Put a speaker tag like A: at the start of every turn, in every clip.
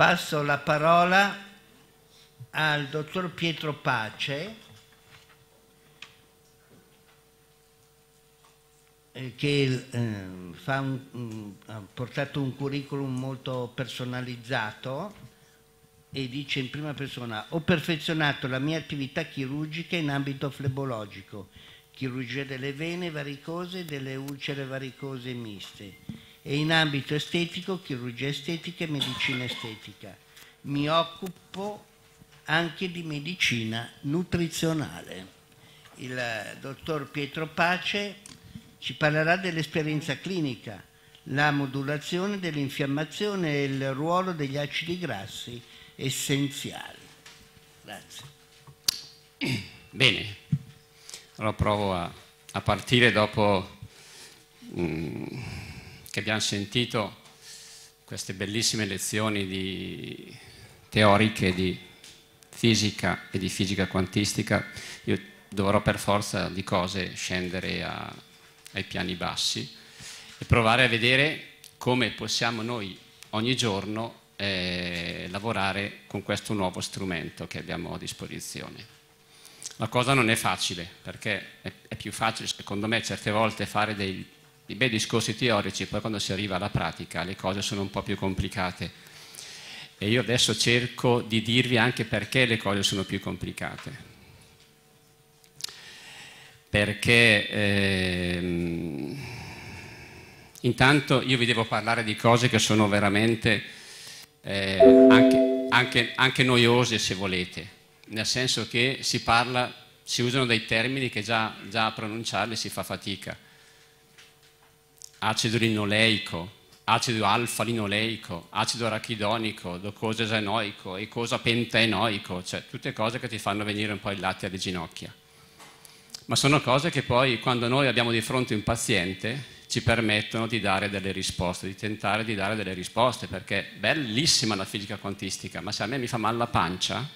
A: Passo la parola al dottor Pietro Pace, eh, che eh, un, um, ha portato un curriculum molto personalizzato e dice in prima persona ho perfezionato la mia attività chirurgica in ambito flebologico, chirurgia delle vene varicose e delle ulcere varicose miste e in ambito estetico, chirurgia estetica e medicina estetica. Mi occupo anche di medicina nutrizionale. Il eh, dottor Pietro Pace ci parlerà dell'esperienza clinica, la modulazione dell'infiammazione e il ruolo degli acidi grassi essenziali. Grazie. Bene, allora provo a, a partire dopo... Mh, mm, che abbiamo sentito queste bellissime lezioni di teoriche di fisica e di fisica quantistica, io dovrò per forza di cose scendere a, ai piani bassi e provare a vedere come possiamo noi ogni giorno eh, lavorare con questo nuovo strumento che abbiamo a disposizione. La cosa non è facile, perché è, è più facile secondo me certe volte fare dei i bei discorsi teorici, poi quando si arriva alla pratica le cose sono un po' più complicate. E io adesso cerco di dirvi anche perché le cose sono più complicate. Perché ehm, intanto io vi devo parlare di cose che sono veramente eh, anche, anche, anche noiose se volete, nel senso che si parla, si usano dei termini che già, già a pronunciarli si fa fatica acido linoleico, acido alfa-linoleico, acido arachidonico, docosa esenoico, ecosa pentaenoico, cioè tutte cose che ti fanno venire un po' il latte alle ginocchia. Ma sono cose che poi quando noi abbiamo di fronte un paziente ci permettono di dare delle risposte, di tentare di dare delle risposte, perché è bellissima la fisica quantistica, ma se a me mi fa male la pancia,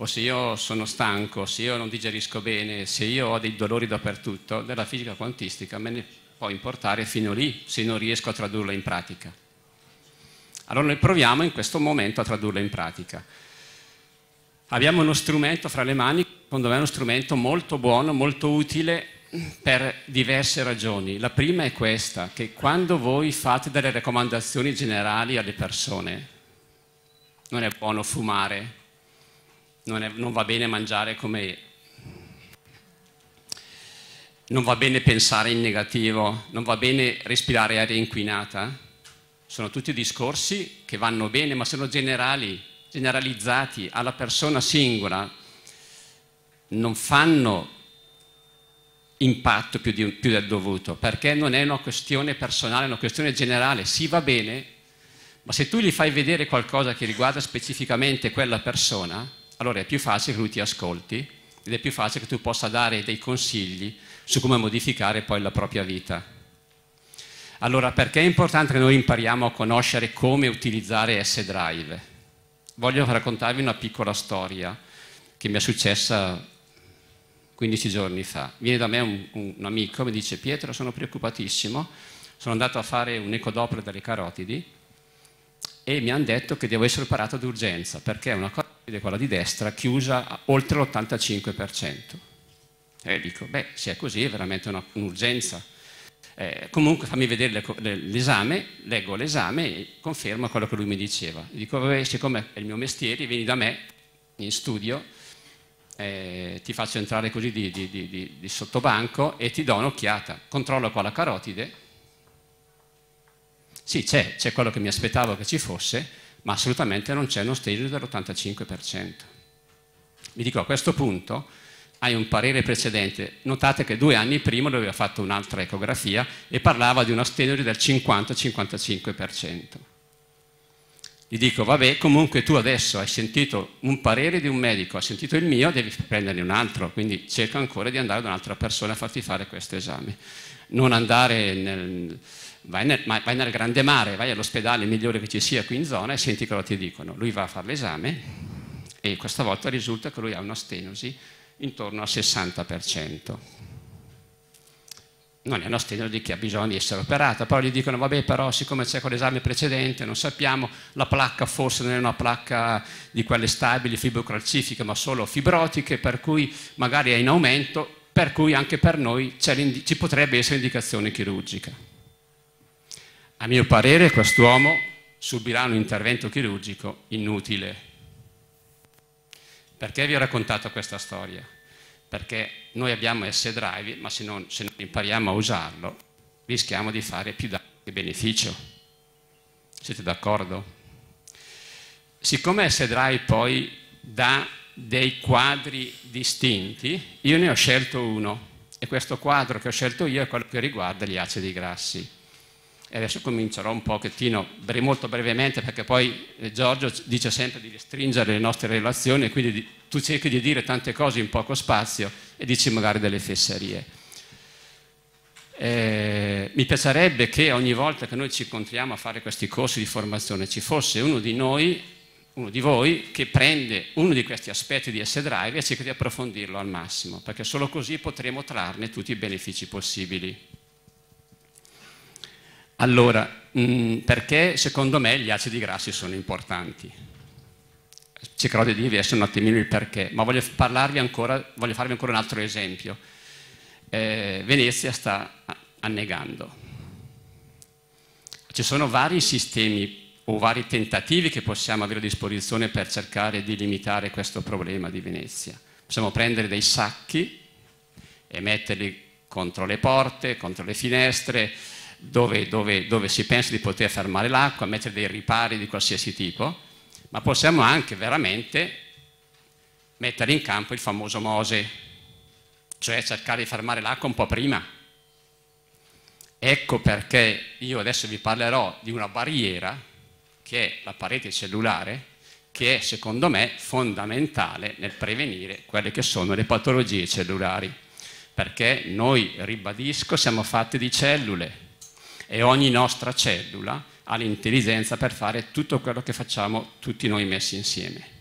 A: o se io sono stanco, se io non digerisco bene, se io ho dei dolori dappertutto, della fisica quantistica me ne può importare fino lì se non riesco a tradurla in pratica. Allora noi proviamo in questo momento a tradurla in pratica. Abbiamo uno strumento fra le mani, secondo me è uno strumento molto buono, molto utile per diverse ragioni. La prima è questa, che quando voi fate delle raccomandazioni generali alle persone, non è buono fumare, non, è, non va bene mangiare come non va bene pensare in negativo, non va bene respirare aria inquinata. Sono tutti discorsi che vanno bene, ma sono generali, generalizzati alla persona singola. Non fanno impatto più, di, più, del dovuto, perché non è una questione personale, è una questione generale. Sì, va bene, ma se tu gli fai vedere qualcosa che riguarda specificamente quella persona, allora è più facile che lui ti ascolti ed è più facile che tu possa dare dei consigli su come modificare poi la propria vita. Allora, perché è importante che noi impariamo a conoscere come utilizzare S-Drive? Voglio raccontarvi una piccola storia che mi è successa 15 giorni fa. Viene da me un, un, amico, mi dice Pietro, sono preoccupatissimo, sono andato a fare un ecodopro delle carotidi e mi hanno detto che devo essere operato d'urgenza perché è una carotide, quella di destra, chiusa oltre l'85%. E eh, dico, beh, se è così è veramente un'urgenza. Eh, comunque fammi vedere l'esame, leggo l'esame e confermo quello che lui mi diceva. Dico, vabbè, siccome è il mio mestiere, vieni da me in studio, eh, ti faccio entrare così di, di, di, di sottobanco e ti do un'occhiata. Controllo qua la carotide. Sì, c'è, c'è quello che mi aspettavo che ci fosse, ma assolutamente non c'è uno stage dell'85%. Mi dico, a questo punto hai un parere precedente. Notate che due anni prima lui aveva fatto un'altra ecografia e parlava di una stenosi del 50-55%. Gli dico, vabbè, comunque tu adesso hai sentito un parere di un medico, hai sentito il mio, devi prenderne un altro, quindi cerca ancora di andare da un'altra persona a farti fare questo esame. Non andare nel... Vai nel, vai nel grande mare, vai all'ospedale migliore che ci sia qui in zona e senti cosa ti dicono. Lui va a fare l'esame e questa volta risulta che lui ha una stenosi intorno al 60%. Non è uno stimolo di chi ha bisogno di essere operato, poi gli dicono vabbè però siccome c'è quell'esame precedente non sappiamo, la placca forse non è una placca di quelle stabili fibrocalcifiche ma solo fibrotiche per cui magari è in aumento, per cui anche per noi ci potrebbe essere indicazione chirurgica. A mio parere quest'uomo subirà un intervento chirurgico inutile perché vi ho raccontato questa storia? Perché noi abbiamo S-Drive, ma se non, se non impariamo a usarlo, rischiamo di fare più danno che beneficio. Siete d'accordo? Siccome S-Drive poi dà dei quadri distinti, io ne ho scelto uno e questo quadro che ho scelto io è quello che riguarda gli acidi grassi e adesso comincerò un pochettino, molto brevemente, perché poi eh, Giorgio dice sempre di restringere le nostre relazioni, quindi tu cerchi di dire tante cose in poco spazio e dici magari delle fesserie. Eh, mi piacerebbe che ogni volta che noi ci incontriamo a fare questi corsi di formazione ci fosse uno di noi, uno di voi, che prende uno di questi aspetti di S-Drive e cerca di approfondirlo al massimo, perché solo così potremo trarne tutti i benefici possibili. Allora, mh, mm, perché secondo me gli acidi grassi sono importanti? Cercherò di dirvi adesso un attimino il perché, ma voglio, ancora, voglio farvi ancora un altro esempio. Eh, Venezia sta annegando. Ci sono vari sistemi o vari tentativi che possiamo avere a disposizione per cercare di limitare questo problema di Venezia. Possiamo prendere dei sacchi e metterli contro le porte, contro le finestre, dove, dove, dove si pensa di poter fermare l'acqua, mettere dei ripari di qualsiasi tipo, ma possiamo anche veramente mettere in campo il famoso Mose, cioè cercare di fermare l'acqua un po' prima. Ecco perché io adesso vi parlerò di una barriera che è la parete cellulare, che è secondo me fondamentale nel prevenire quelle che sono le patologie cellulari, perché noi, ribadisco, siamo fatti di cellule, e ogni nostra cellula ha l'intelligenza per fare tutto quello che facciamo tutti noi messi insieme.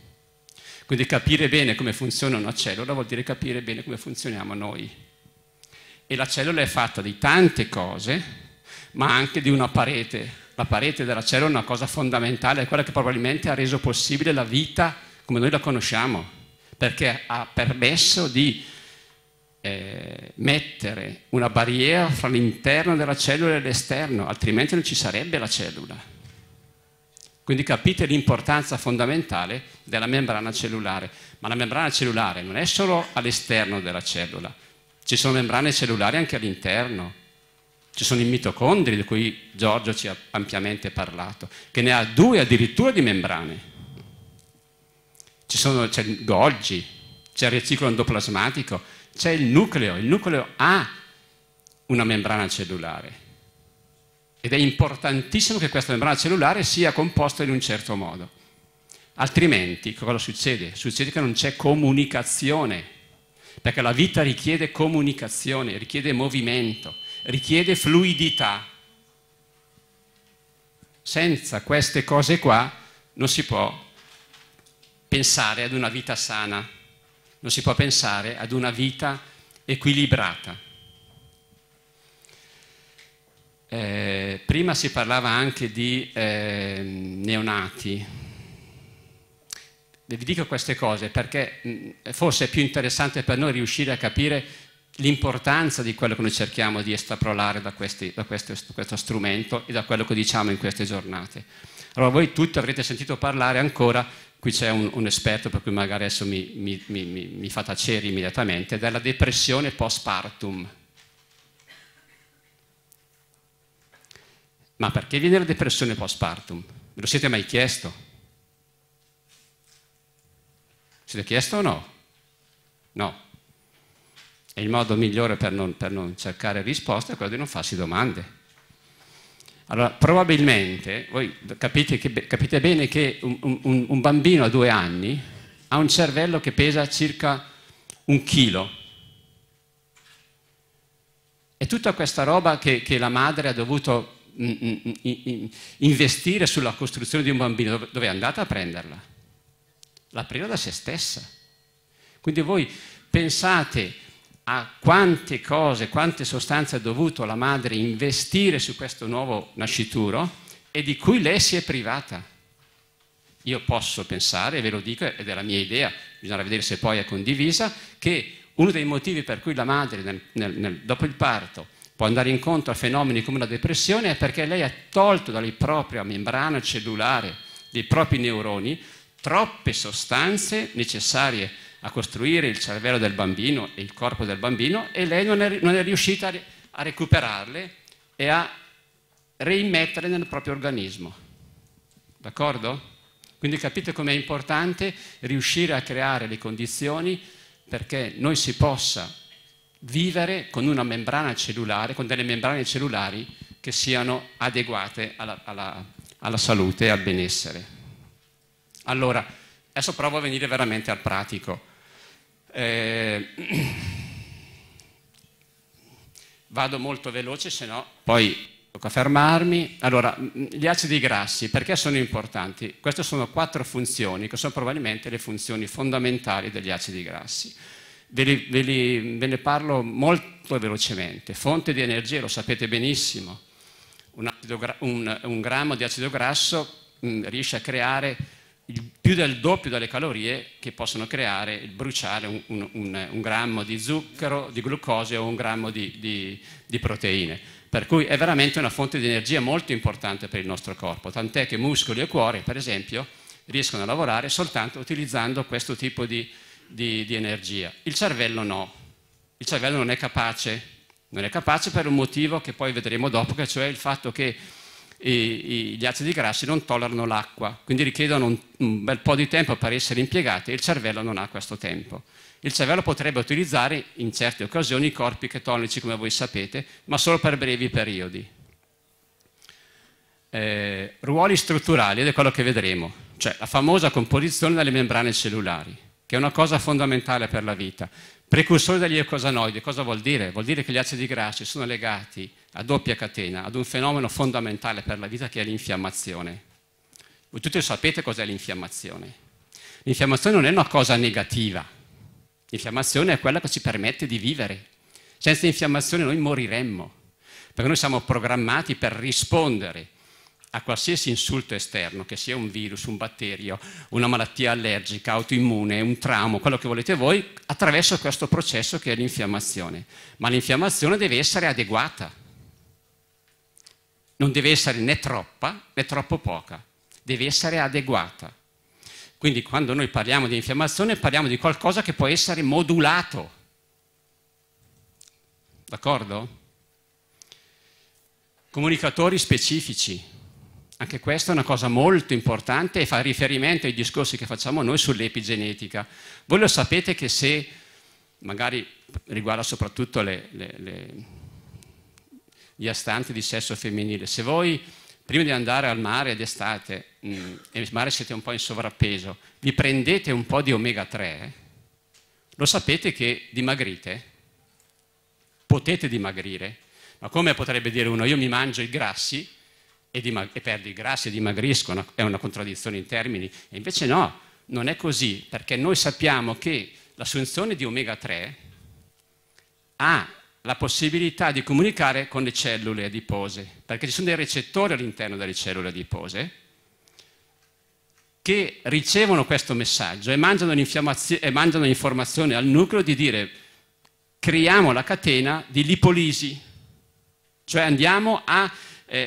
A: Quindi capire bene come funziona una cellula vuol dire capire bene come funzioniamo noi. E la cellula è fatta di tante cose, ma anche di una parete. La parete della cellula è una cosa fondamentale, è quella che probabilmente ha reso possibile la vita come noi la conosciamo, perché ha permesso di eh, mettere una barriera fra l'interno della cellula e l'esterno, altrimenti non ci sarebbe la cellula. Quindi capite l'importanza fondamentale della membrana cellulare. Ma la membrana cellulare non è solo all'esterno della cellula, ci sono membrane cellulari anche all'interno. Ci sono i mitocondri, di cui Giorgio ci ha ampiamente parlato, che ne ha due addirittura di membrane. Ci sono, c'è il Golgi, c'è il riciclo endoplasmatico, c'è il nucleo, il nucleo ha una membrana cellulare ed è importantissimo che questa membrana cellulare sia composta in un certo modo. Altrimenti cosa succede? Succede che non c'è comunicazione, perché la vita richiede comunicazione, richiede movimento, richiede fluidità. Senza queste cose qua non si può pensare ad una vita sana, non si può pensare ad una vita equilibrata. Eh, prima si parlava anche di eh, neonati. Vi dico queste cose perché forse è più interessante per noi riuscire a capire l'importanza di quello che noi cerchiamo di estrapolare da, questi, da questo, questo strumento e da quello che diciamo in queste giornate. Allora voi tutti avrete sentito parlare ancora qui c'è un, un, esperto per cui magari adesso mi, mi, mi, mi fa tacere immediatamente, della depressione postpartum. Ma perché viene la depressione postpartum? Ve lo siete mai chiesto? Siete chiesto o no? No. E il modo migliore per non, per non cercare risposte è quello di non farsi domande. Allora, probabilmente, voi capite, che, capite bene che un, un, un, bambino a due anni ha un cervello che pesa circa un chilo. E tutta questa roba che, che la madre ha dovuto mm, mm, mm, investire sulla costruzione di un bambino, dove, dove è andata a prenderla? L'ha presa da se stessa. Quindi voi pensate a quante cose, quante sostanze ha dovuto la madre investire su questo nuovo nascituro e di cui lei si è privata. Io posso pensare, ve lo dico, ed è la mia idea, bisognerà vedere se poi è condivisa, che uno dei motivi per cui la madre nel, nel, nel, dopo il parto può andare incontro a fenomeni come la depressione è perché lei ha tolto dalla propria membrana cellulare, dei propri neuroni, troppe sostanze necessarie a costruire il cervello del bambino e il corpo del bambino e lei non è, non è riuscita a recuperarle e a reimmettere nel proprio organismo. D'accordo? Quindi capite com'è importante riuscire a creare le condizioni perché noi si possa vivere con una membrana cellulare, con delle membrane cellulari che siano adeguate alla, alla, alla salute e al benessere. Allora, adesso provo a venire veramente al pratico. Eh, vado molto veloce, se no poi tocca fermarmi. Allora, gli acidi grassi, perché sono importanti? Queste sono quattro funzioni, che sono probabilmente le funzioni fondamentali degli acidi grassi. Ve, li, ve, li, ve ne parlo molto velocemente. Fonte di energia, lo sapete benissimo, un, acido, un, un grammo di acido grasso mh, riesce a creare il, più del doppio delle calorie che possono creare il bruciare un, un, un, grammo di zucchero, di glucosio o un grammo di, di, di proteine. Per cui è veramente una fonte di energia molto importante per il nostro corpo, tant'è che muscoli e cuore, per esempio, riescono a lavorare soltanto utilizzando questo tipo di, di, di, energia. Il cervello no, il cervello non è capace, non è capace per un motivo che poi vedremo dopo, che cioè il fatto che e, i, gli acidi grassi non tollerano l'acqua, quindi richiedono un, un, bel po' di tempo per essere impiegati e il cervello non ha questo tempo. Il cervello potrebbe utilizzare in certe occasioni i corpi chetonici, come voi sapete, ma solo per brevi periodi. Eh, ruoli strutturali ed è quello che vedremo, cioè la famosa composizione delle membrane cellulari che è una cosa fondamentale per la vita. Precursore degli eicosanoidi, cosa vuol dire? Vuol dire che gli acidi grassi sono legati a doppia catena ad un fenomeno fondamentale per la vita che è l'infiammazione. Voi tutti sapete cos'è l'infiammazione. L'infiammazione non è una cosa negativa, l'infiammazione è quella che ci permette di vivere. Senza infiammazione noi moriremmo, perché noi siamo programmati per rispondere a qualsiasi insulto esterno, che sia un virus, un batterio, una malattia allergica, autoimmune, un trauma, quello che volete voi, attraverso questo processo che è l'infiammazione. Ma l'infiammazione deve essere adeguata, non deve essere né troppa né troppo poca, deve essere adeguata. Quindi quando noi parliamo di infiammazione parliamo di qualcosa che può essere modulato. D'accordo? Comunicatori specifici, anche questa è una cosa molto importante e fa riferimento ai discorsi che facciamo noi sull'epigenetica. Voi lo sapete che se, magari riguarda soprattutto le, le, le, gli astanti di sesso femminile, se voi prima di andare al mare d'estate mm, e il mare siete un po' in sovrappeso, vi prendete un po' di omega 3, lo sapete che dimagrite? Potete dimagrire, ma come potrebbe dire uno, io mi mangio i grassi e, dimag- e perdi grassi e dimagriscono, è una contraddizione in termini. E invece no, non è così, perché noi sappiamo che l'assunzione di omega 3 ha la possibilità di comunicare con le cellule adipose, perché ci sono dei recettori all'interno delle cellule adipose che ricevono questo messaggio e mandano, e mandano informazione al nucleo di dire creiamo la catena di lipolisi, cioè andiamo a eh,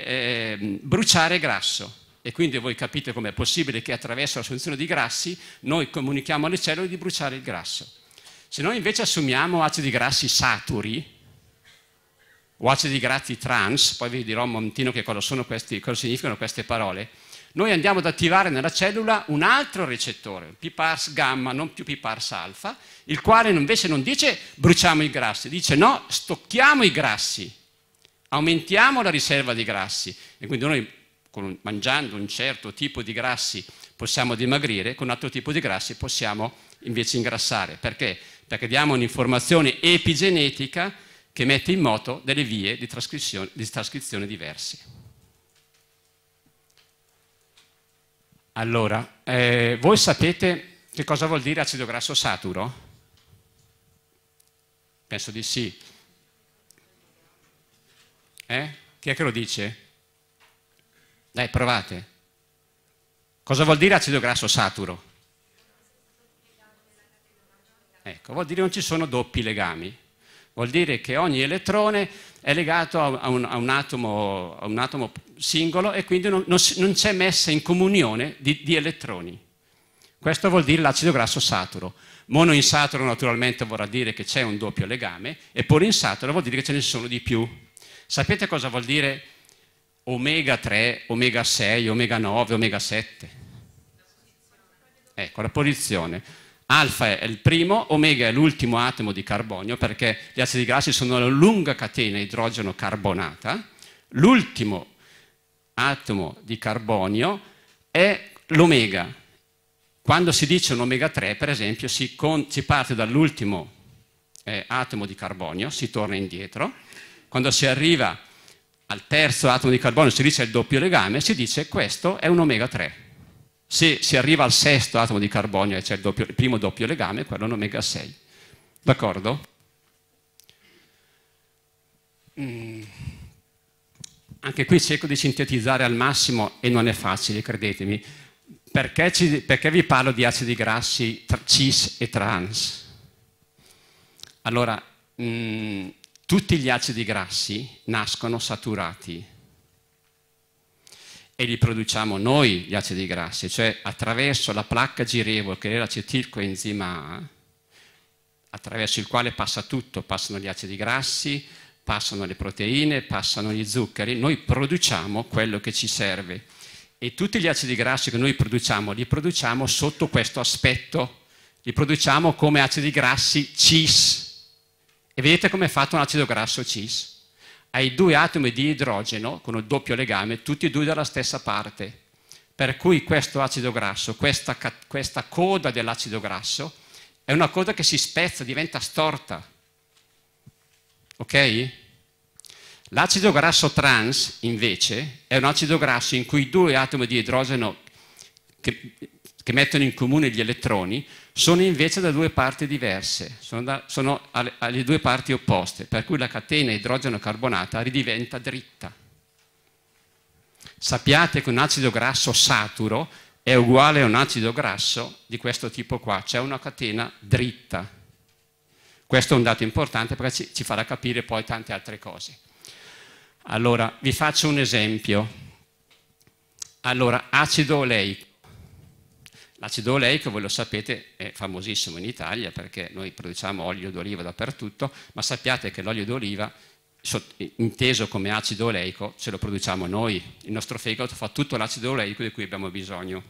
A: eh, bruciare grasso. E quindi voi capite com'è possibile che attraverso l'assunzione di grassi noi comunichiamo alle cellule di bruciare il grasso. Se noi invece assumiamo acidi grassi saturi, o acidi grassi trans, poi vi dirò un momentino che cosa, questi, cosa significano queste parole, noi andiamo ad attivare nella cellula un altro recettore, PPARS gamma, non più PPARS alfa, il quale invece non dice bruciamo i grassi, dice no, stocchiamo i grassi, Aumentiamo la riserva di grassi e quindi noi con, mangiando un certo tipo di grassi possiamo dimagrire, con un altro tipo di grassi possiamo invece ingrassare. Perché? Perché diamo un'informazione epigenetica che mette in moto delle vie di trascrizione, di trascrizione diverse. Allora, eh, voi sapete che cosa vuol dire acido grasso saturo? Penso di sì. Eh? Chi è che lo dice? Dai, provate. Cosa vuol dire acido grasso saturo? Ecco, vuol dire che non ci sono doppi legami. Vuol dire che ogni elettrone è legato a un, a un, atomo, a un atomo, singolo e quindi non, non, non c'è messa in comunione di, di, elettroni. Questo vuol dire l'acido grasso saturo. Monoinsaturo naturalmente vorrà dire che c'è un doppio legame e polinsaturo vuol dire che ce ne sono di più. Sapete cosa vuol dire omega 3, omega 6, omega 9, omega 7? Ecco, la posizione. Alfa è il primo, omega è l'ultimo atomo di carbonio perché gli acidi grassi sono una lunga catena idrogeno-carbonata. L'ultimo atomo di carbonio è l'omega. Quando si dice un omega 3, per esempio, si, con, si parte dall'ultimo eh, atomo di carbonio, si torna indietro quando si arriva al terzo atomo di carbonio, si dice il doppio legame, si dice questo è un omega 3. Se si arriva al sesto atomo di carbonio, e c'è il, doppio, il primo doppio legame, quello è un omega 6. D'accordo? Mm. Anche qui cerco di sintetizzare al massimo e non è facile, credetemi. Perché, ci, perché vi parlo di acidi grassi cis e trans? Allora, mm, tutti gli acidi grassi nascono saturati e li produciamo noi gli acidi grassi, cioè attraverso la placca girevole che è l'acetilcoenzima A, attraverso il quale passa tutto, passano gli acidi grassi, passano le proteine, passano gli zuccheri, noi produciamo quello che ci serve e tutti gli acidi grassi che noi produciamo li produciamo sotto questo aspetto, li produciamo come acidi grassi cis e vedete come è fatto un acido grasso cis? Hai due atomi di idrogeno con un doppio legame, tutti e due dalla stessa parte. Per cui questo acido grasso, questa, questa coda dell'acido grasso, è una coda che si spezza, diventa storta. Ok? L'acido grasso trans, invece, è un acido grasso in cui due atomi di idrogeno che che mettono in comune gli elettroni sono invece da due parti diverse, sono, da, sono alle, alle due parti opposte, per cui la catena idrogeno-carbonata ridiventa dritta. Sappiate che un acido grasso saturo è uguale a un acido grasso di questo tipo qua, c'è cioè una catena dritta. Questo è un dato importante perché ci, ci farà capire poi tante altre cose. Allora, vi faccio un esempio. Allora, acido oleico L'acido oleico, voi lo sapete, è famosissimo in Italia perché noi produciamo olio d'oliva dappertutto, ma sappiate che l'olio d'oliva, inteso come acido oleico, ce lo produciamo noi. Il nostro fegato fa tutto l'acido oleico di cui abbiamo bisogno.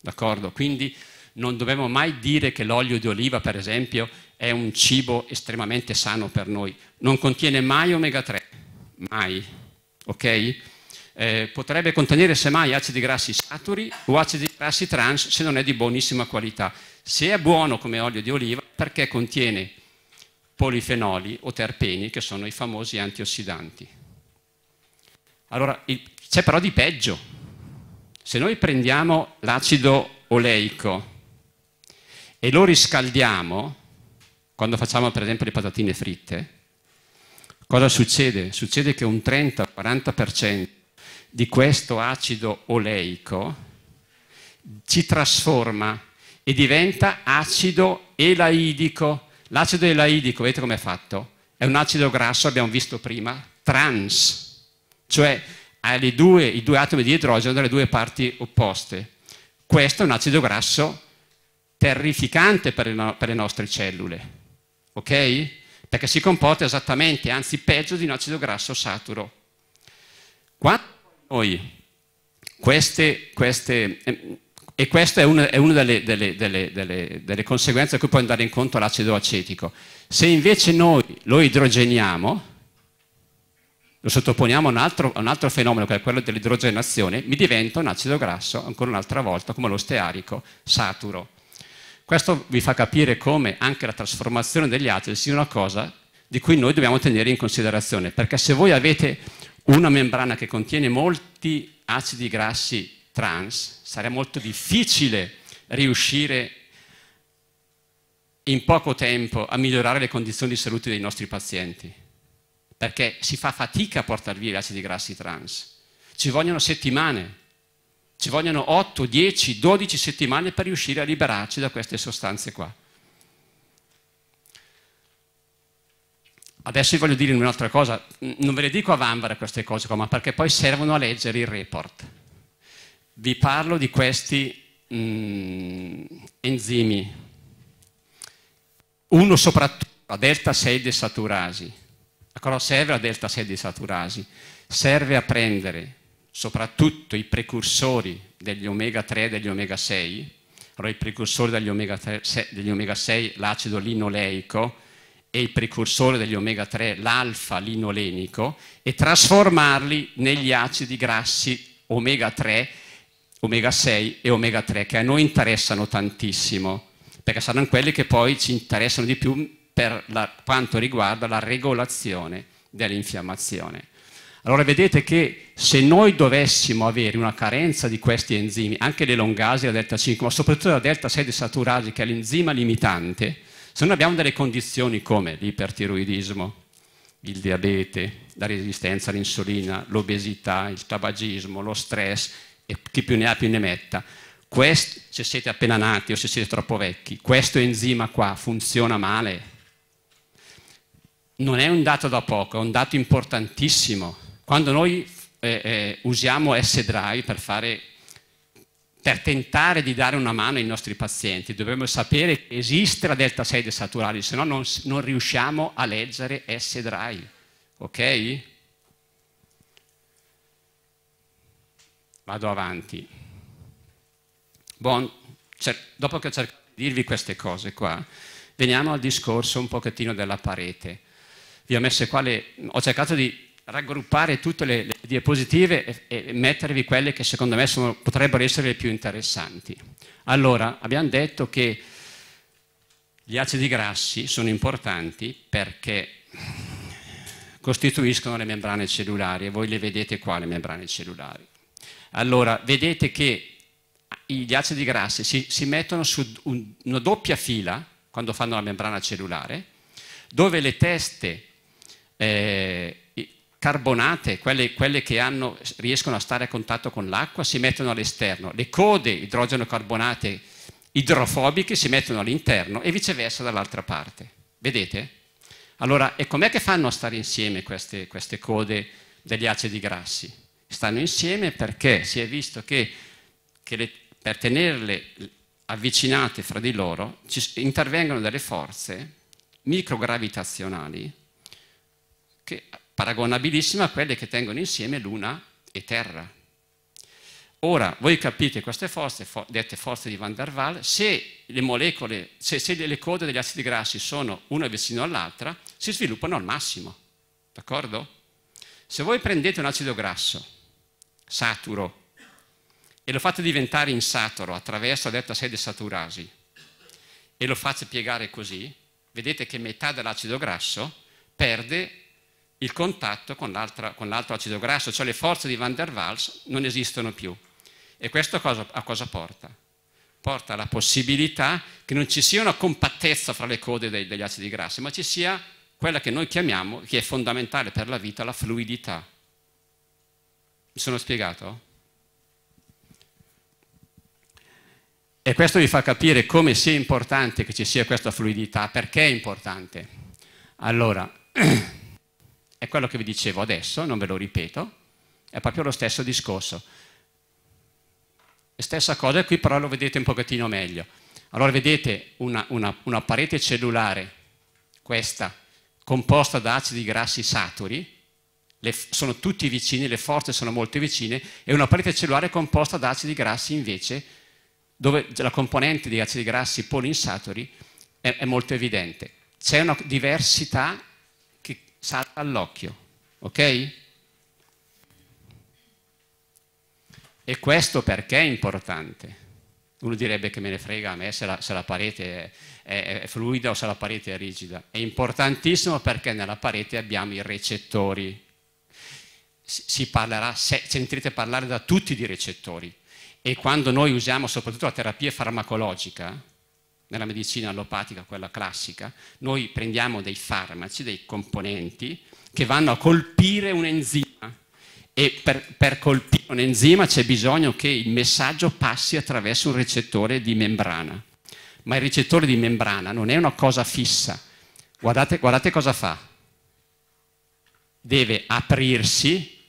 A: D'accordo? Quindi non dobbiamo mai dire che l'olio d'oliva, per esempio, è un cibo estremamente sano per noi. Non contiene mai omega 3, mai. Ok? eh, potrebbe contenere semmai acidi grassi saturi o acidi grassi trans se non è di buonissima qualità. Se è buono come olio di oliva perché contiene polifenoli o terpeni che sono i famosi antiossidanti. Allora, c'è però di peggio. Se noi prendiamo l'acido oleico e lo riscaldiamo, quando facciamo per esempio le patatine fritte, cosa succede? Succede che un 30-40% di questo acido oleico ci trasforma e diventa acido elaidico. L'acido elaidico, vedete com'è fatto? È un acido grasso, abbiamo visto prima, trans, cioè ha due, i due atomi di idrogeno dalle due parti opposte. Questo è un acido grasso terrificante per le, no, per le nostre cellule, ok? Perché si comporta esattamente, anzi peggio di un acido grasso saturo noi. Queste, queste, eh, e questa è una, è una delle, delle, delle, delle, conseguenze a cui può andare incontro l'acido acetico. Se invece noi lo idrogeniamo, lo sottoponiamo a un altro, a un altro fenomeno che è quello dell'idrogenazione, mi diventa un acido grasso ancora un'altra volta, come lo stearico, saturo. Questo vi fa capire come anche la trasformazione degli acidi sia una cosa di cui noi dobbiamo tenere in considerazione, perché se voi avete una membrana che contiene molti acidi grassi trans, sarà molto difficile riuscire in poco tempo a migliorare le condizioni di salute dei nostri pazienti, perché si fa fatica a portare via gli acidi grassi trans. Ci vogliono settimane, ci vogliono 8, 10, 12 settimane per riuscire a liberarci da queste sostanze qua. Adesso vi voglio dire un'altra cosa, mm, non ve le dico a vanvera queste cose ma perché poi servono a leggere il report. Vi parlo di questi mh, mm, enzimi, uno soprattutto la delta 6 desaturasi. A cosa serve la delta 6 desaturasi? Serve a prendere soprattutto i precursori degli omega 3 e degli omega 6, allora i precursori degli omega, 3, degli omega 6, l'acido linoleico, e il precursore degli omega 3, l'alfa linolenico, e trasformarli negli acidi grassi omega 3, omega 6 e omega 3, che a noi interessano tantissimo, perché saranno quelli che poi ci interessano di più per la, quanto riguarda la regolazione dell'infiammazione. Allora vedete che se noi dovessimo avere una carenza di questi enzimi, anche le longasi la delta 5, ma soprattutto la delta 6 desaturasi, che è l'enzima limitante, se noi abbiamo delle condizioni come l'ipertiroidismo, il diabete, la resistenza all'insulina, l'obesità, il tabagismo, lo stress e chi più ne ha più ne metta, questo, se siete appena nati o se siete troppo vecchi, questo enzima qua funziona male. Non è un dato da poco, è un dato importantissimo. Quando noi eh, eh, usiamo S-Drive per fare per tentare di dare una mano ai nostri pazienti. Dovremmo sapere che esiste la delta 6 desaturale, se no non, non riusciamo a leggere s dry Ok? Vado avanti. Bon, dopo che ho cercato di dirvi queste cose qua, veniamo al discorso un pochettino della parete. Vi ho, qua le, ho cercato di raggruppare tutte le, le diapositive e, e mettervi quelle che secondo me sono, potrebbero essere le più interessanti. Allora, abbiamo detto che gli acidi grassi sono importanti perché costituiscono le membrane cellulari e voi le vedete qua le membrane cellulari. Allora, vedete che gli acidi grassi si, si mettono su un, una doppia fila quando fanno la membrana cellulare, dove le teste eh, carbonate, quelle, quelle che hanno, riescono a stare a contatto con l'acqua, si mettono all'esterno, le code idrogeno carbonate idrofobiche si mettono all'interno e viceversa dall'altra parte. Vedete? Allora, e com'è che fanno a stare insieme queste, queste code degli acidi grassi? Stanno insieme perché si è visto che, che le, per tenerle avvicinate fra di loro ci, intervengono delle forze microgravitazionali che paragonabilissima a quelle che tengono insieme Luna e Terra. Ora, voi capite queste forze, for dette forze di Van der Waal, se le molecole, se, se le code degli acidi grassi sono una vicino all'altra, si sviluppano al massimo, d'accordo? Se voi prendete un acido grasso, saturo, e lo fate diventare insaturo attraverso la detta sede saturasi, e lo fate piegare così, vedete che metà dell'acido grasso perde il contatto con, con l'altro acido grasso, cioè le forze di Van der Waals non esistono più. E questo cosa, a cosa porta? Porta alla possibilità che non ci sia una compattezza fra le code dei, degli acidi grassi, ma ci sia quella che noi chiamiamo, che è fondamentale per la vita, la fluidità. Mi sono spiegato? E questo vi fa capire come sia importante che ci sia questa fluidità, perché è importante. Allora, È quello che vi dicevo adesso, non ve lo ripeto, è proprio lo stesso discorso. Stessa cosa qui però lo vedete un pochettino meglio. Allora vedete una, una, una parete cellulare, questa, composta da acidi grassi saturi, le, sono tutti vicini, le forze sono molto vicine, e una parete cellulare composta da acidi grassi invece, dove la componente di acidi grassi polinsaturi è, è molto evidente. C'è una diversità salta all'occhio, ok? E questo perché è importante? Uno direbbe che me ne frega a me se la, se la parete è, è fluida o se la parete è rigida. È importantissimo perché nella parete abbiamo i recettori, si parlerà, sentirete parlare da tutti di recettori e quando noi usiamo soprattutto la terapia farmacologica, nella medicina allopatica, quella classica, noi prendiamo dei farmaci, dei componenti che vanno a colpire un enzima e per, per colpire un enzima c'è bisogno che il messaggio passi attraverso un recettore di membrana. Ma il recettore di membrana non è una cosa fissa. Guardate, guardate cosa fa. Deve aprirsi,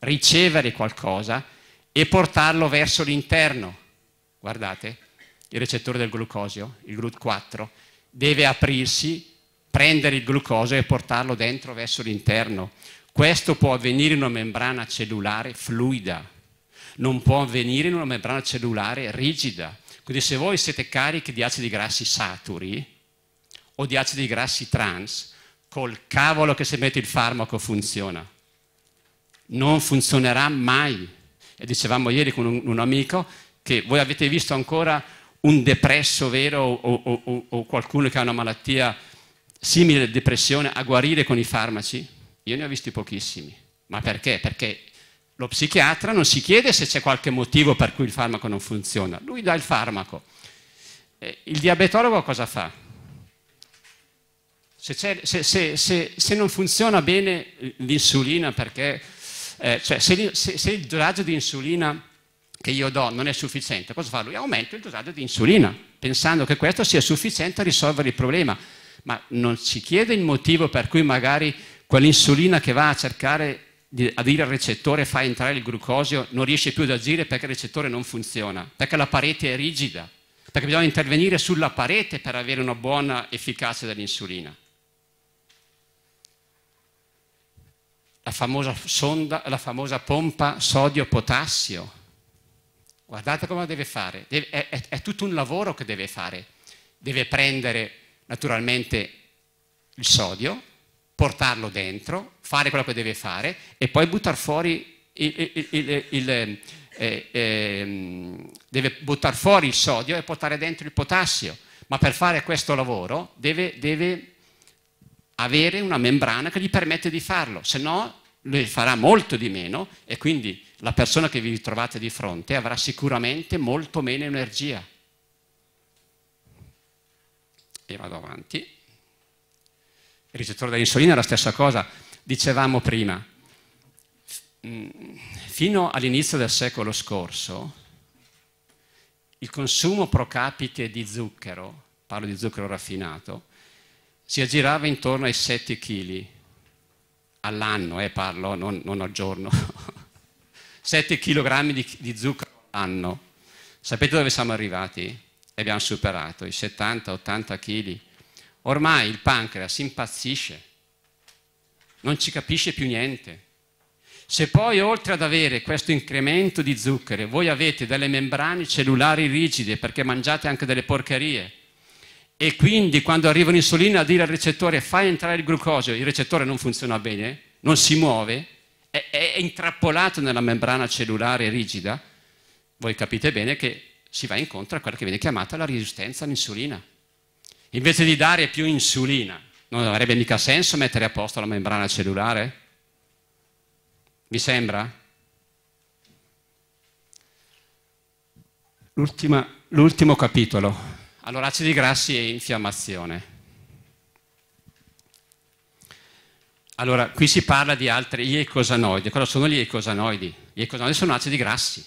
A: ricevere qualcosa e portarlo verso l'interno. Guardate, il recettore del glucosio, il GLUT4, deve aprirsi, prendere il glucosio e portarlo dentro verso l'interno. Questo può avvenire in una membrana cellulare fluida, non può avvenire in una membrana cellulare rigida. Quindi se voi siete carichi di acidi grassi saturi o di acidi grassi trans, col cavolo che si mette il farmaco funziona. Non funzionerà mai. E dicevamo ieri con un, un amico che voi avete visto ancora un depresso vero o, o, o, o qualcuno che ha una malattia simile alla depressione a guarire con i farmaci? Io ne ho visti pochissimi. Ma perché? Perché lo psichiatra non si chiede se c'è qualche motivo per cui il farmaco non funziona, lui dà il farmaco. Eh, il diabetologo cosa fa? Se, se, se, se non funziona bene eh, l'insulina perché, eh, cioè se, il dosaggio di insulina che io do non è sufficiente, cosa fa lui? Aumento il dosaggio di insulina, pensando che questo sia sufficiente a risolvere il problema. Ma non ci chiede il motivo per cui magari quell'insulina che va a cercare di adire al recettore e fa entrare il glucosio non riesce più ad agire perché il recettore non funziona, perché la parete è rigida, perché bisogna intervenire sulla parete per avere una buona efficacia dell'insulina. La famosa sonda, la famosa pompa sodio-potassio, guardate come deve fare, deve, è, è, è tutto un lavoro che deve fare, deve prendere naturalmente il sodio, portarlo dentro, fare quello che deve fare e poi buttare fuori il, il, il, il eh, eh, ehm, deve buttare fuori il sodio e portare dentro il potassio, ma per fare questo lavoro deve, deve avere una membrana che gli permette di farlo, se no lui farà molto di meno e quindi la persona che vi trovate di fronte avrà sicuramente molto meno energia. E vado avanti. Il ricettore dell'insulina è la stessa cosa. Dicevamo prima, fino all'inizio del secolo scorso, il consumo pro capite di zucchero, parlo di zucchero raffinato, si aggirava intorno ai 7 kg all'anno, eh, parlo, non, non al giorno. 7 kg di, di zucchero all'anno. Sapete dove siamo arrivati? Abbiamo superato i 70-80 kg. Ormai il pancreas impazzisce, non ci capisce più niente. Se poi oltre ad avere questo incremento di zucchero, voi avete delle membrane cellulari rigide perché mangiate anche delle porcherie e quindi quando arriva l'insulina a dire al recettore fai entrare il glucosio, il recettore non funziona bene, non si muove, è, è intrappolato nella membrana cellulare rigida, voi capite bene che si va incontro a quella che viene chiamata la resistenza all'insulina. Invece di dare più insulina, non avrebbe mica senso mettere a posto la membrana cellulare? Vi sembra? L'ultimo capitolo, allora acidi grassi e infiammazione. Allora, qui si parla di altri eicosanoidi. Cosa sono gli eicosanoidi? Gli eicosanoidi sono acidi grassi.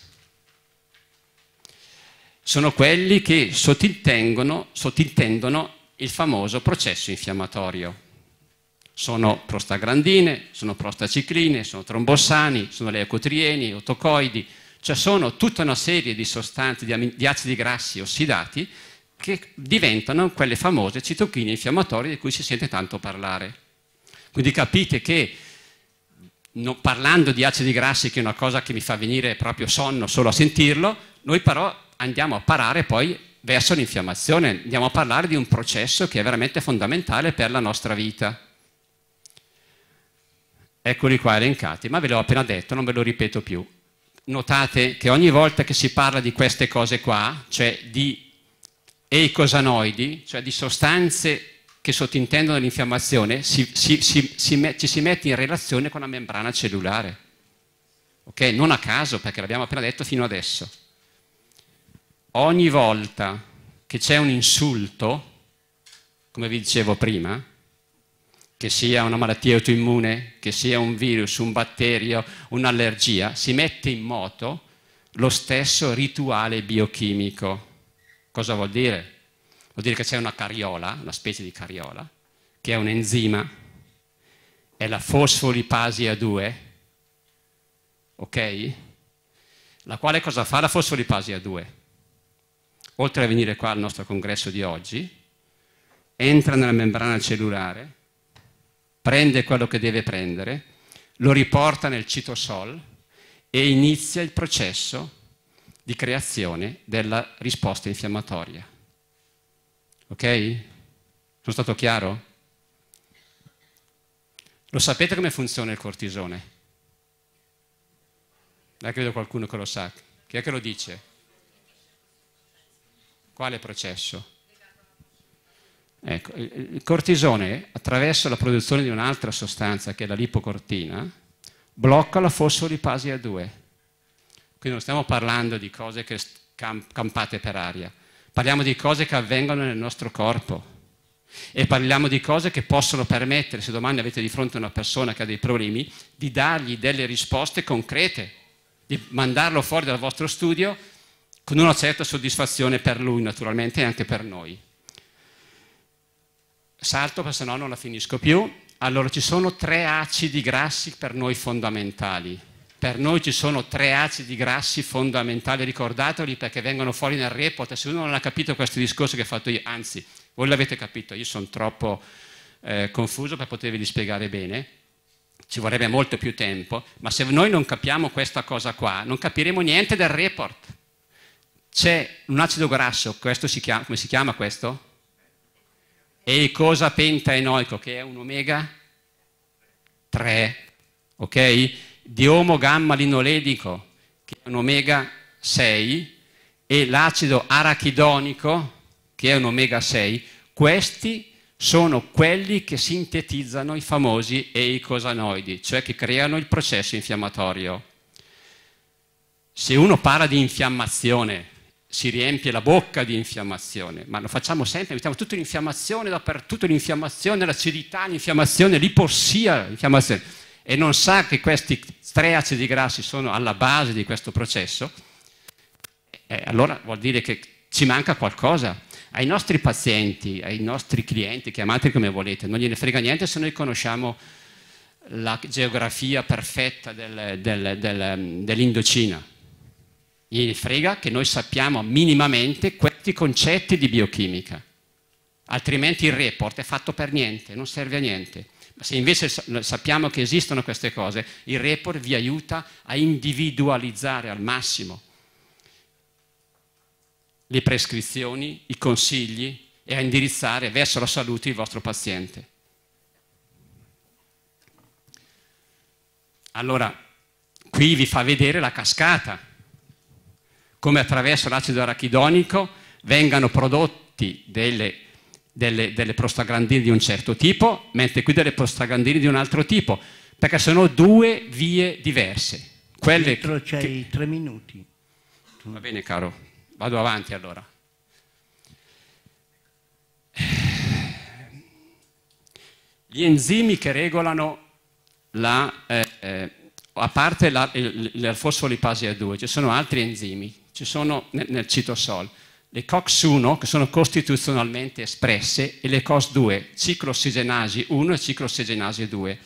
A: Sono quelli che sottintendono, sottintendono il famoso processo infiammatorio. Sono prostagrandine, sono prostacicline, sono trombossani, sono leucotrieni, otocoidi, cioè sono tutta una serie di sostanze, di, acidi grassi ossidati che diventano quelle famose citochine infiammatorie di cui si sente tanto parlare. Quindi capite che no, parlando di acidi grassi, che è una cosa che mi fa venire proprio sonno solo a sentirlo, noi però andiamo a parare poi verso l'infiammazione, andiamo a parlare di un processo che è veramente fondamentale per la nostra vita. Eccoli qua elencati, ma ve l'ho appena detto, non ve lo ripeto più. Notate che ogni volta che si parla di queste cose qua, cioè di eicosanoidi, cioè di sostanze che sottintendono l'infiammazione si, si, si, ci si mette in relazione con la membrana cellulare. Ok? Non a caso, perché l'abbiamo appena detto fino adesso. Ogni volta che c'è un insulto, come vi dicevo prima, che sia una malattia autoimmune, che sia un virus, un batterio, un'allergia, si mette in moto lo stesso rituale biochimico. Cosa vuol dire? Vuol dire che c'è una cariola, una specie di cariola, che è un enzima, è la fosfolipasi A2, ok? La quale cosa fa la fosfolipasi A2? Oltre a venire qua al nostro congresso di oggi, entra nella membrana cellulare, prende quello che deve prendere, lo riporta nel citosol e inizia il processo di creazione della risposta infiammatoria. Ok? Sono stato chiaro? Lo sapete come funziona il cortisone? Dai che vedo qualcuno che lo sa. Chi è che lo dice? Quale processo? Ecco, il cortisone, attraverso la produzione di un'altra sostanza che è la lipocortina, blocca la fosfolipasi A2. Quindi non stiamo parlando di cose che campate per aria, parliamo di cose che avvengono nel nostro corpo e parliamo di cose che possono permettere, se domani avete di fronte una persona che ha dei problemi, di dargli delle risposte concrete, di mandarlo fuori dal vostro studio con una certa soddisfazione per lui naturalmente e anche per noi. Salto perché se no non la finisco più. Allora ci sono tre acidi grassi per noi fondamentali per noi ci sono tre acidi grassi fondamentali, ricordateli perché vengono fuori nel report. Se uno non ha capito questi discorsi che ho fatto io, anzi, voi l'avete capito, io sono troppo eh, confuso per potervi spiegare bene, ci vorrebbe molto più tempo, ma se noi non capiamo questa cosa qua, non capiremo niente del report. C'è un acido grasso, questo si chiama, come si chiama questo? E cosa pentaenoico, che è un omega 3, ok? diomo gamma linoledico, che è un omega 6, e l'acido arachidonico, che è un omega 6, questi sono quelli che sintetizzano i famosi eicosanoidi, cioè che creano il processo infiammatorio. Se uno parla di infiammazione, si riempie la bocca di infiammazione, ma lo facciamo sempre, mettiamo tutta l'infiammazione dappertutto, l'infiammazione, l'acidità, l'infiammazione, l'ipossia, l'infiammazione e non sa che questi tre acidi grassi sono alla base di questo processo, eh, allora vuol dire che ci manca qualcosa. Ai nostri pazienti, ai nostri clienti, chiamateli come volete, non gliene frega niente se noi conosciamo la geografia perfetta del, del, del, dell'Indocina. Gliene frega che noi sappiamo minimamente questi concetti di biochimica, altrimenti il report è fatto per niente, non serve a niente. Se invece sappiamo che esistono queste cose, il report vi aiuta a individualizzare al massimo le prescrizioni, i consigli e a indirizzare verso la salute il vostro paziente. Allora, qui vi fa vedere la cascata, come attraverso l'acido arachidonico vengano prodotti delle delle, delle prostaglandine di un certo tipo, mentre qui delle prostaglandine di un altro tipo, perché sono due vie diverse. Quelle Dietro c'è che... i tre minuti. Va bene caro, vado avanti allora. Gli enzimi che regolano la, eh, eh, a parte la, il, il, il fosfolipasi A2, ci sono altri enzimi, ci sono nel, nel citosol le COX 1 che sono costituzionalmente espresse e le COX 2, ciclo ossigenasi 1 e ciclo ossigenasi 2.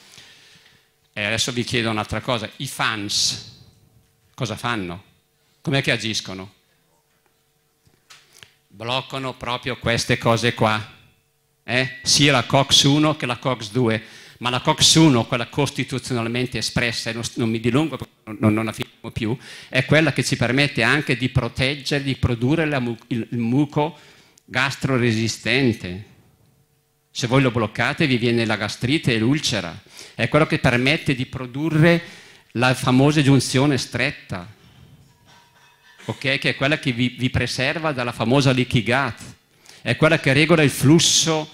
A: E adesso vi chiedo un'altra cosa, i fans cosa fanno? Com'è che agiscono? Bloccano proprio queste cose qua, eh? sia la COX 1 che la COX 2 ma la COX 1, quella costituzionalmente espressa, e non, non mi dilungo perché non, non la finiamo più, è quella che ci permette anche di proteggere, di produrre la, il, il muco gastroresistente. Se voi lo bloccate vi viene la gastrite e l'ulcera. È quello che permette di produrre la famosa giunzione stretta, okay? che è quella che vi, vi preserva dalla famosa leaky gut. è quella che regola il flusso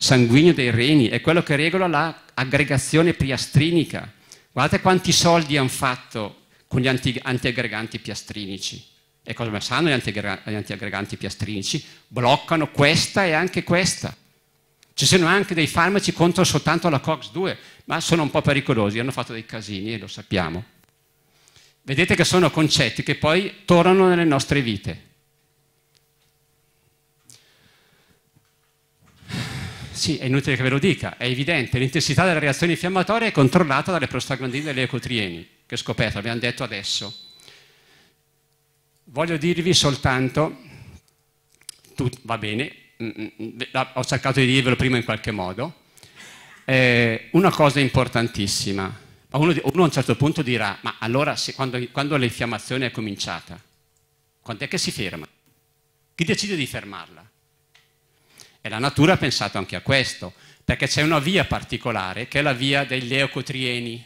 A: sanguigno dei reni, è quello che regola l'aggregazione piastrinica. Guardate quanti soldi hanno fatto con gli anti- antiaggreganti piastrinici. E cosa sanno gli, antiaggra- gli antiaggreganti piastrinici? Bloccano questa e anche questa. Ci sono anche dei farmaci contro soltanto la COX-2, ma sono un po' pericolosi, hanno fatto dei casini e lo sappiamo. Vedete che sono concetti che poi tornano nelle nostre vite. Sì, è inutile che ve lo dica, è evidente, l'intensità della reazione infiammatoria è controllata dalle prostaglandine e ecotrieni, che ho scoperto, abbiamo detto adesso. Voglio dirvi soltanto, tut, va bene, mm, mm, mm, ho cercato di dirvelo prima in qualche modo, eh, una cosa importantissima. Uno, uno, a un certo punto dirà, ma allora se, quando, quando l'infiammazione è cominciata, quando è che si ferma? Chi decide di fermarla? E la natura ha pensato anche a questo, perché c'è una via particolare, che è la via dei leucotrieni.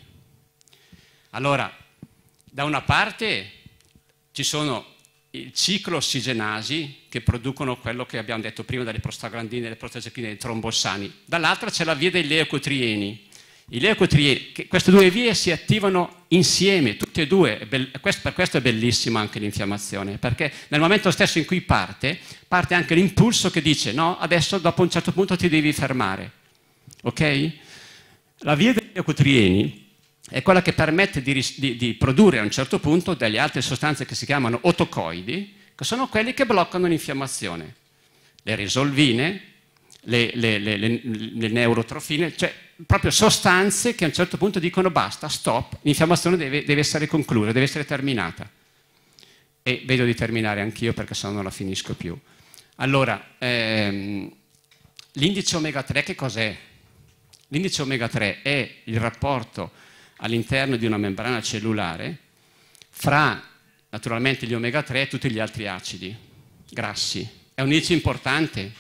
A: Allora, da una parte ci sono il ciclo ossigenasi che producono quello che abbiamo detto prima delle prostaglandine, le proteagepine, i trombossani. Dall'altra c'è la via dei leucotrieni, il Leocotrier, queste due vie si attivano insieme, tutte e due, per questo è bellissima anche l'infiammazione, perché nel momento stesso in cui parte, parte anche l'impulso che dice no, adesso dopo un certo punto ti devi fermare, ok? La via degli leucotrieni è quella che permette di, di, di produrre a un certo punto delle altre sostanze che si chiamano otocoidi, che sono quelli che bloccano l'infiammazione, le risolvine, le, le, le, le neurotrofine, cioè proprio sostanze che a un certo punto dicono basta, stop, l'infiammazione deve, deve essere conclusa, deve essere terminata. E vedo di terminare anch'io perché sennò non la finisco più. Allora, ehm, l'indice omega 3 che cos'è? L'indice omega 3 è il rapporto all'interno di una membrana cellulare fra naturalmente gli omega 3 e tutti gli altri acidi grassi. È un indice importante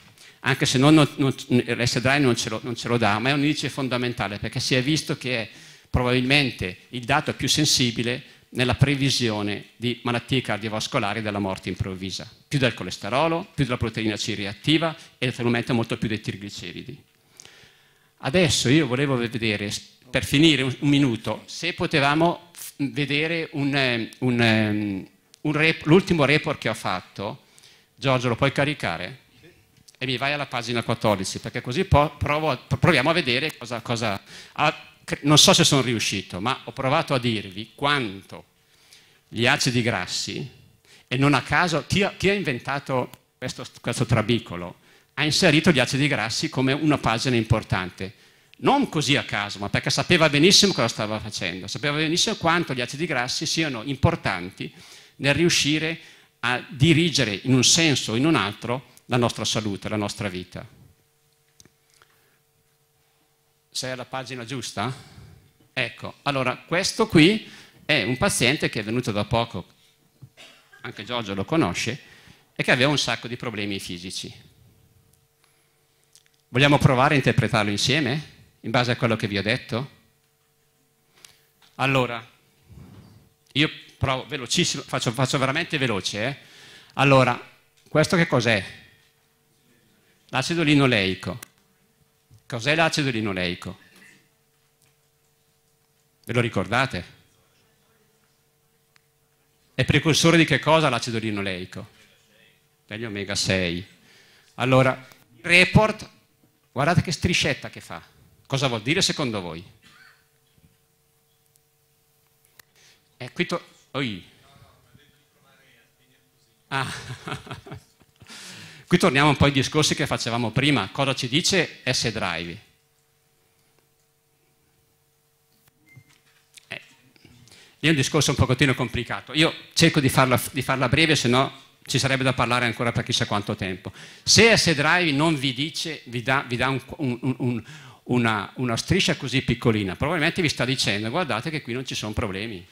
A: anche se non, non, l'SDRI non ce, lo, non ce lo dà, ma è un indice fondamentale perché si è visto che è probabilmente il dato più sensibile nella previsione di malattie cardiovascolari e della morte improvvisa, più del colesterolo, più della proteina C reattiva e naturalmente molto più dei trigliceridi. Adesso io volevo vedere, per finire un, un minuto, se potevamo vedere l'ultimo report che ho fatto. Giorgio, lo puoi caricare? e mi vai alla pagina 14, perché così provo, proviamo a vedere cosa... cosa a, non so se sono riuscito, ma ho provato a dirvi quanto gli acidi grassi, e non a caso chi ha, chi ha inventato questo, questo trabicolo ha inserito gli acidi grassi come una pagina importante non così a caso, ma perché sapeva benissimo cosa stava facendo, sapeva benissimo quanto gli acidi grassi siano importanti nel riuscire a dirigere in un senso o in un altro la nostra salute, la nostra vita. Sei alla pagina giusta? Ecco, allora questo qui è un paziente che è venuto da poco, anche Giorgio lo conosce, e che aveva un sacco di problemi fisici. Vogliamo provare a interpretarlo insieme, in base a quello che vi ho detto? Allora, io provo velocissimo, faccio, faccio veramente veloce. Eh? Allora, questo che cos'è? L'acido linoleico. Cos'è l'acido linoleico? Ve lo ricordate? È precursore di che cosa l'acido linoleico? Degli omega 6. Allora, il report, guardate che striscetta che fa. Cosa vuol dire secondo voi? E qui to- Oi. Ah. Qui torniamo un po' ai discorsi che facevamo prima. Cosa ci dice S-Drive? Eh, è un discorso un pochettino complicato. Io cerco di farla, di farla breve, se no ci sarebbe da parlare ancora per chissà quanto tempo. Se S-Drive non vi dice, vi dà, vi dà un, un, un, una, una striscia così piccolina, probabilmente vi sta dicendo guardate che qui non ci sono problemi.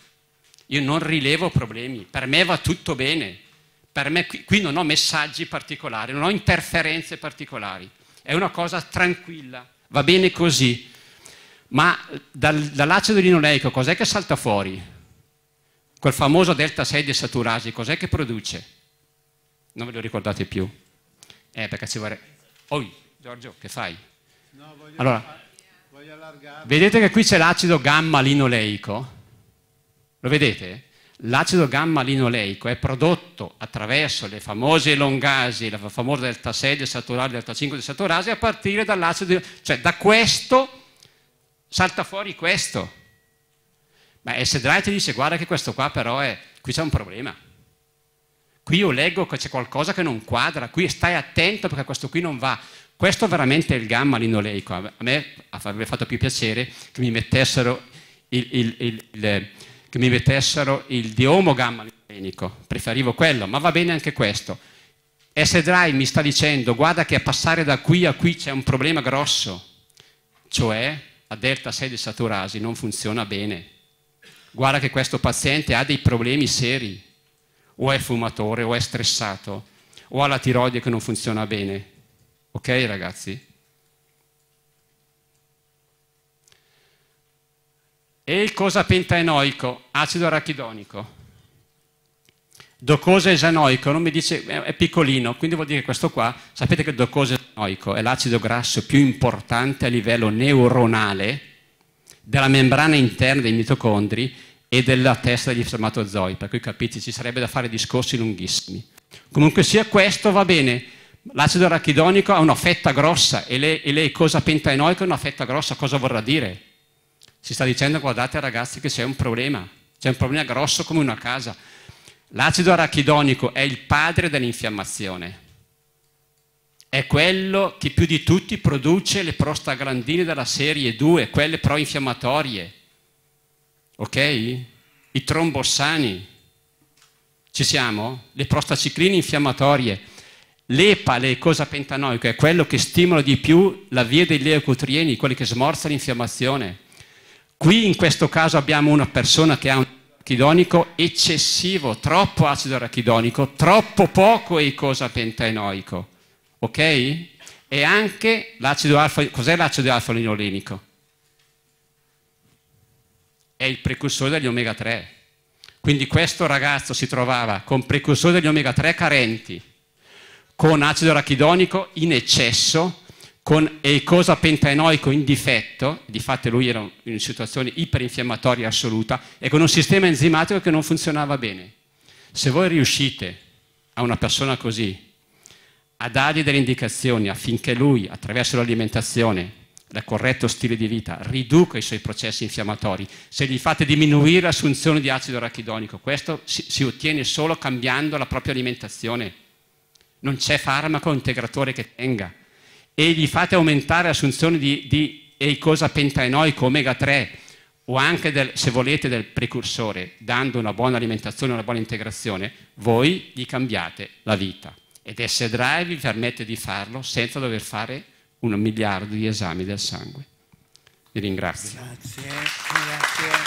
A: Io non rilevo problemi, per me va tutto bene per me qui, qui non ho messaggi particolari, non ho interferenze particolari, è una cosa tranquilla, va bene così. Ma dal, dall'acido linoleico cos'è che salta fuori? Quel famoso delta 6 di saturasi, cos'è che produce? Non ve lo ricordate più? Eh, perché ci vorrei... Oi, Giorgio, che fai? No, voglio, allora, voglio allargare. Vedete che qui c'è l'acido gamma linoleico? Lo vedete? L'acido gamma linoleico è prodotto attraverso le famose elongasi, la famosa delta 6 desaturasi, delta 5 desaturasi, a partire dall'acido, cioè da questo salta fuori questo. Ma Essedrai ti dice guarda che questo qua però è, qui c'è un problema. Qui io leggo che c'è qualcosa che non quadra, qui stai attento perché questo qui non va. Questo è veramente il gamma linoleico. A me avrebbe fatto più piacere che mi mettessero il, il, il, il che mi mettessero il diomo gamma licenico, preferivo quello, ma va bene anche questo. S-Drive mi sta dicendo, guarda che a passare da qui a qui c'è un problema grosso, cioè a delta 6 saturasi non funziona bene. Guarda che questo paziente ha dei problemi seri, o è fumatore, o è stressato, o ha la tiroide che non funziona bene. Ok ragazzi? E il cosa pentaenoico? Acido arachidonico. Docosa esanoico, non mi dice, è piccolino, quindi vuol dire questo qua, sapete che il docosa esanoico è l'acido grasso più importante a livello neuronale della membrana interna dei mitocondri e della testa degli spermatozoi, per cui capite, ci sarebbe da fare discorsi lunghissimi. Comunque sia questo va bene, l'acido arachidonico ha una fetta grossa e lei, e lei cosa pentaenoico è una fetta grossa, cosa vorrà dire? Si sta dicendo, guardate ragazzi che c'è un problema, c'è un problema grosso come una casa. L'acido arachidonico è il padre dell'infiammazione. È quello che più di tutti produce le prostaglandine della serie 2, quelle pro-infiammatorie. Ok? I trombossani. Ci siamo? Le prostacicline infiammatorie. L'EPA, l'eicosapentanoico, è quello che stimola di più la via dei leucotrieni, quelli che smorza l'infiammazione. Qui in questo caso abbiamo una persona che ha un arachidonico eccessivo, troppo acido arachidonico, troppo poco eicosapentaenoico. Ok? E anche l'acido alfa, cos'è l'acido alfa-linolenico? È il precursore degli omega 3. Quindi questo ragazzo si trovava con precursori degli omega 3 carenti, con acido arachidonico in eccesso con eicosa pentanoico in difetto, di fatto lui era in una situazione iperinfiammatoria assoluta, e con un sistema enzimatico che non funzionava bene. Se voi riuscite a una persona così a dargli delle indicazioni affinché lui, attraverso l'alimentazione, il corretto stile di vita, riduca i suoi processi infiammatori, se gli fate diminuire l'assunzione di acido arachidonico, questo si, si ottiene solo cambiando la propria alimentazione. Non c'è farmaco integratore che tenga e gli fate aumentare l'assunzione di, di eicosa pentanoico omega 3 o anche del, se volete del precursore, dando una buona alimentazione, una buona integrazione, voi gli cambiate la vita. Ed S-Drive vi permette di farlo senza dover fare un miliardo di esami del sangue. Vi ringrazio. Grazie, grazie.